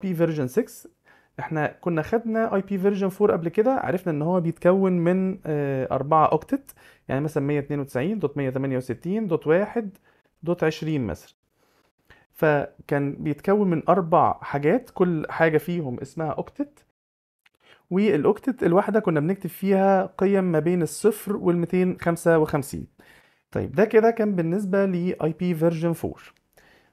بي فيرجن 6 احنا كنا خدنا اي بي فيرجن 4 قبل كده عرفنا ان هو بيتكون من 4 آه، اوكتت يعني مثلا 192.168.1.20 مثلا فكان بيتكون من اربع حاجات كل حاجه فيهم اسمها اوكتت والاوكتت الواحده كنا بنكتب فيها قيم ما بين الصفر وال 255 طيب ده كده كان بالنسبه لاي بي فيرجن 4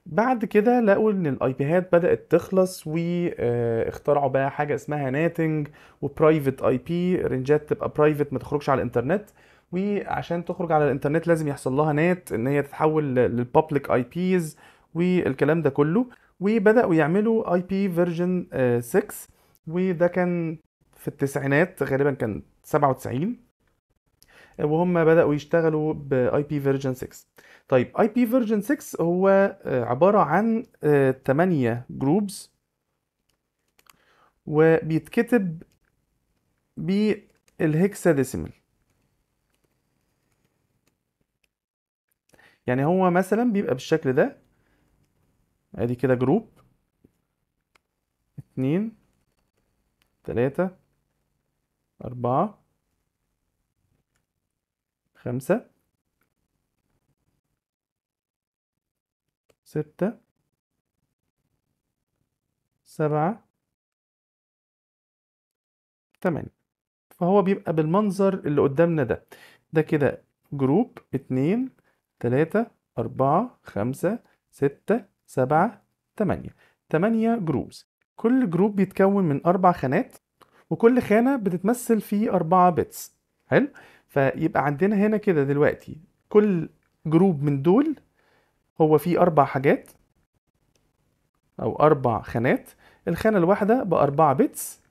بعد كده لقوا ان الاي بيهات بدات تخلص واخترعوا آه، بقى حاجه اسمها ناتنج وبرايفت اي بي رنجات تبقى برايفت ما تخرجش على الانترنت وعشان تخرج على الانترنت لازم يحصل لها نات ان هي تتحول للبابليك اي بيز والكلام ده كله وبداوا يعملوا اي بي فيرجن 6 وده كان في التسعينات غالبا كان 97 وهم بداوا يشتغلوا بـ IP version 6 طيب IP version 6 هو آه، عباره عن 8 آه، جروبز وبيتكتب بالهكساديسيمال يعني هو مثلا بيبقى بالشكل ده ادي كده جروب اتنين تلاتة أربعة خمسة ستة سبعة تمانية فهو بيبقى بالمنظر اللي قدامنا ده ده كده جروب اتنين تلاتة أربعة خمسة ستة سبعة تمانية تمانية جروبز كل جروب بيتكون من أربع خانات وكل خانة بتتمثل في أربعة بيتس حلو فيبقى عندنا هنا كده دلوقتي كل جروب من دول هو فيه أربع حاجات أو أربع خانات الخانة الواحدة بأربعة بتس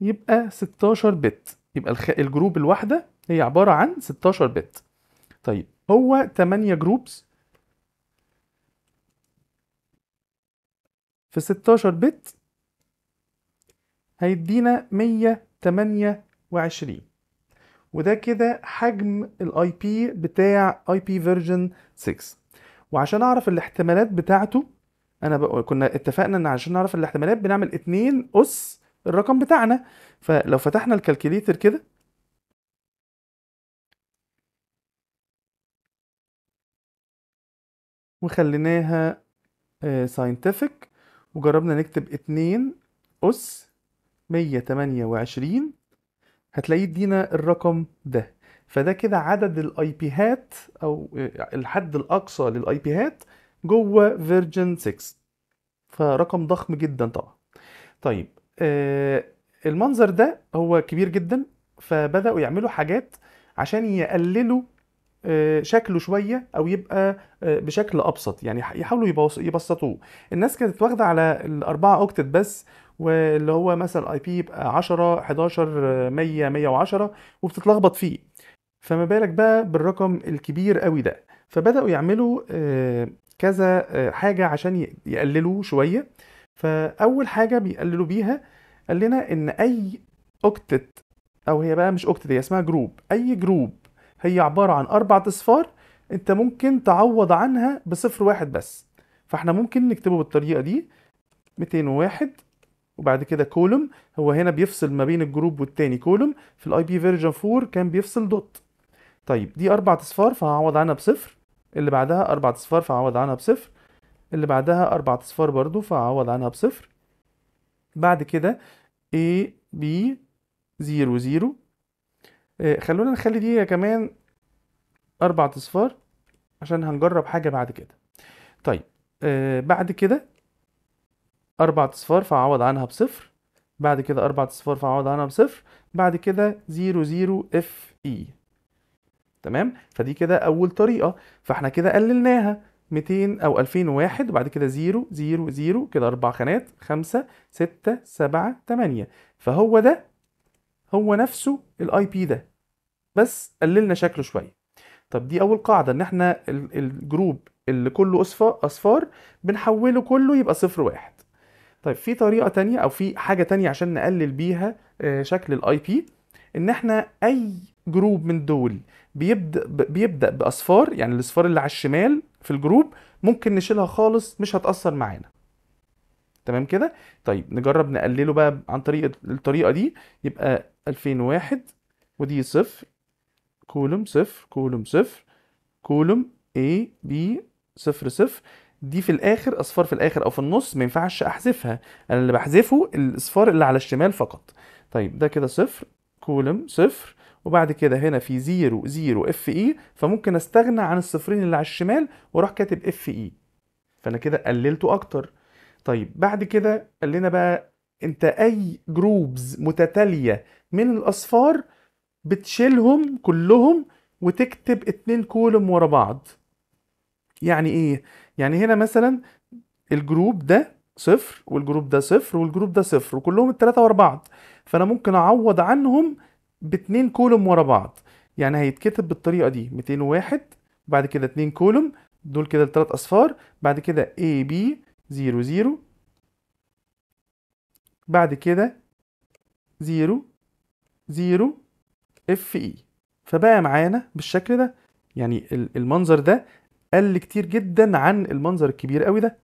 يبقى 16 بت يبقى الخ... الجروب الواحدة هي عبارة عن 16 بت طيب هو 8 جروبس في 16 بت هيدينا 100 وعشرين وده كده حجم الاي بي بتاع اي بي فيرجن 6 وعشان اعرف الاحتمالات بتاعته انا كنا اتفقنا ان عشان نعرف الاحتمالات بنعمل 2 اس الرقم بتاعنا فلو فتحنا الكالكوليتر كده وخليناها ساينتفك آه، وجربنا نكتب 2 اس 128 هتلاقيه ادينا الرقم ده فده كده عدد الاي بي هات او الحد الاقصى للاي بي هات جوه فيرجن 6 فرقم ضخم جدا طبعا طيب آه المنظر ده هو كبير جدا فبداوا يعملوا حاجات عشان يقللوا آه شكله شويه او يبقى آه بشكل ابسط يعني يحاولوا يبسطوه الناس كانت واخده على الاربعة اوكتت بس واللي هو مثلا اي بي يبقى 10 11 100 110 وبتتلخبط فيه فما بالك بقى بالرقم الكبير قوي ده فبداوا يعملوا آه، كذا آه، حاجه عشان يقللوا شويه فاول حاجه بيقللوا بيها قال لنا ان اي اوكتت او هي بقى مش اوكتت هي اسمها جروب اي جروب هي عباره عن اربع اصفار انت ممكن تعوض عنها بصفر واحد بس فاحنا ممكن نكتبه بالطريقه دي 201 وبعد كده كولوم هو هنا بيفصل ما بين الجروب والتاني كولوم في الاي بي فيرجن 4 كان بيفصل دوت طيب دي اربع اصفار فهعوض عنها بصفر اللي بعدها اربع اصفار فهعوض عنها بصفر اللي بعدها اربع اصفار برضو فهعوض عنها بصفر بعد كده A B 0 0 آه، خلونا نخلي دي كمان اربع اصفار عشان هنجرب حاجه بعد كده طيب آه بعد كده أربع أصفار فعوض عنها بصفر بعد كده أربع أصفار فعوض عنها بصفر بعد كده زيرو زيرو اف اي تمام فدي كده أول طريقة فاحنا كده قللناها 200 أو 2001 وبعد كده زيرو زيرو زيرو كده أربع خانات خمسة ستة سبعة تمانية فهو ده هو نفسه الاي بي ده بس قللنا شكله شوية طب دي أول قاعدة إن احنا الجروب اللي كله أصفار بنحوله كله يبقى صفر واحد طيب في طريقه تانية او في حاجه تانية عشان نقلل بيها آه، شكل الاي بي ان احنا اي جروب من دول بيبدا بيبدا باصفار يعني الاصفار اللي على الشمال في الجروب ممكن نشيلها خالص مش هتاثر معانا تمام كده طيب نجرب نقلله بقى عن طريق الطريقه دي يبقى 2001 ودي صفر كولوم صفر كولوم صفر كولوم A B صفر صفر دي في الاخر اصفار في الاخر او في النص ما ينفعش احذفها انا اللي بحذفه الاصفار اللي على الشمال فقط طيب ده كده صفر كولم صفر وبعد كده هنا في 0 0 اف اي فممكن استغنى عن الصفرين اللي على الشمال واروح كاتب اف اي e. فانا كده قللته اكتر طيب بعد كده قال لنا بقى انت اي جروبز متتاليه من الاصفار بتشيلهم كلهم وتكتب اتنين كولم ورا بعض يعني ايه يعني هنا مثلا الجروب ده صفر والجروب ده صفر والجروب ده صفر وكلهم التلاتة ورا بعض فأنا ممكن أعوض عنهم باتنين كولوم ورا بعض يعني هيتكتب بالطريقة دي 201 بعد كده اتنين كولوم دول كده التلات أصفار بعد كده AB 0 0 بعد كده 0 0 اف اي فبقى معانا بالشكل ده يعني المنظر ده قل كتير جدا عن المنظر الكبير قوي ده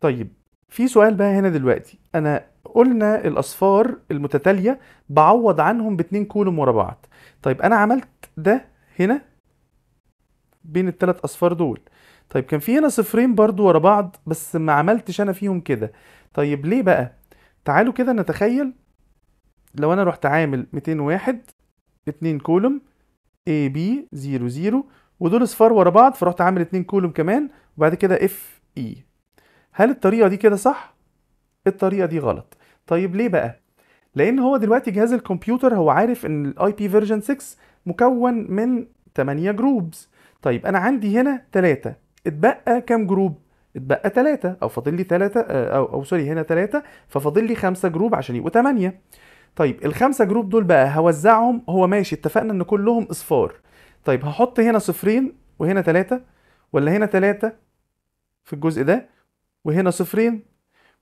طيب في سؤال بقى هنا دلوقتي انا قلنا الاصفار المتتاليه بعوض عنهم باتنين كولوم ورا بعض طيب انا عملت ده هنا بين التلات اصفار دول طيب كان في هنا صفرين برضو ورا بعض بس ما عملتش انا فيهم كده طيب ليه بقى تعالوا كده نتخيل لو انا رحت عامل 201 2 كولوم A B 0 0 ودول صفار ورا بعض فرحت عامل اتنين كولوم كمان وبعد كده اف اي e. هل الطريقه دي كده صح الطريقه دي غلط طيب ليه بقى لان هو دلوقتي جهاز الكمبيوتر هو عارف ان الاي بي فيرجن 6 مكون من 8 جروبز طيب انا عندي هنا 3 اتبقى كام جروب اتبقى 3 او فاضل لي 3 آه، او او سوري هنا 3 ففاضل لي 5 جروب عشان يبقوا 8 طيب الخمسة جروب دول بقى هوزعهم هو ماشي اتفقنا ان كلهم اصفار طيب هحط هنا صفرين وهنا ثلاثة ولا هنا ثلاثة في الجزء ده وهنا صفرين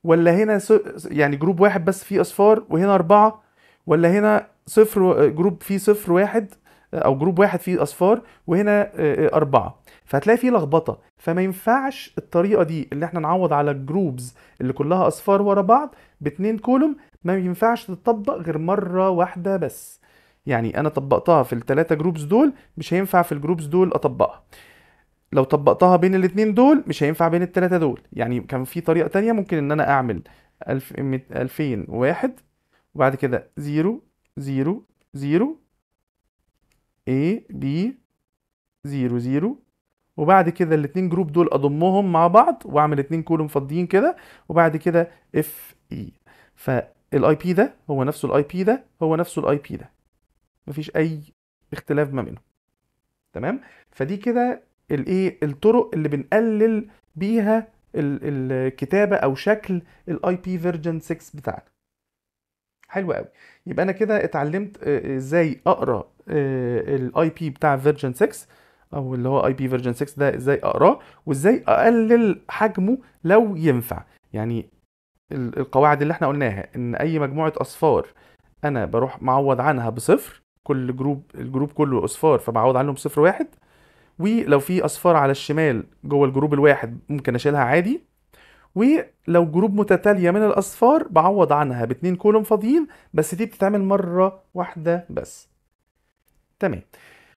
ولا هنا يعني جروب واحد بس فيه اصفار وهنا اربعة ولا هنا صفر جروب فيه صفر واحد او جروب واحد فيه اصفار وهنا آه، اربعة فهتلاقي فيه لخبطة فما ينفعش الطريقة دي اللي احنا نعوض على الجروبز اللي كلها اصفار ورا بعض باتنين كولوم ما ينفعش تتطبق غير مرة واحدة بس يعني انا طبقتها في الثلاثه جروبس دول مش هينفع في الجروبس دول اطبقها لو طبقتها بين الاثنين دول مش هينفع بين الثلاثه دول يعني كان في طريقه تانية ممكن ان انا اعمل 2001 وبعد كده 0 0 0 A B 0 0 وبعد كده الاثنين جروب دول اضمهم مع بعض واعمل اثنين كولوم فاضيين كده وبعد كده اف اي e. فالاي بي ده هو نفسه الاي بي ده هو نفسه الاي بي ده مفيش اي اختلاف ما بينهم تمام فدي كده الايه الطرق اللي بنقلل بيها الكتابه او شكل الاي بي فيرجن 6 بتاعنا حلو قوي يبقى انا كده اتعلمت آه، ازاي اقرا آه، الاي بي بتاع فيرجن 6 او اللي هو اي بي فيرجن 6 ده ازاي اقراه وازاي اقلل حجمه لو ينفع يعني القواعد اللي احنا قلناها ان اي مجموعه اصفار انا بروح معوض عنها بصفر كل جروب الجروب كله اصفار فبعوض عنهم صفر واحد ولو في اصفار على الشمال جوه الجروب الواحد ممكن اشيلها عادي ولو جروب متتاليه من الاصفار بعوض عنها باتنين كولوم فاضيين بس دي بتتعمل مره واحده بس تمام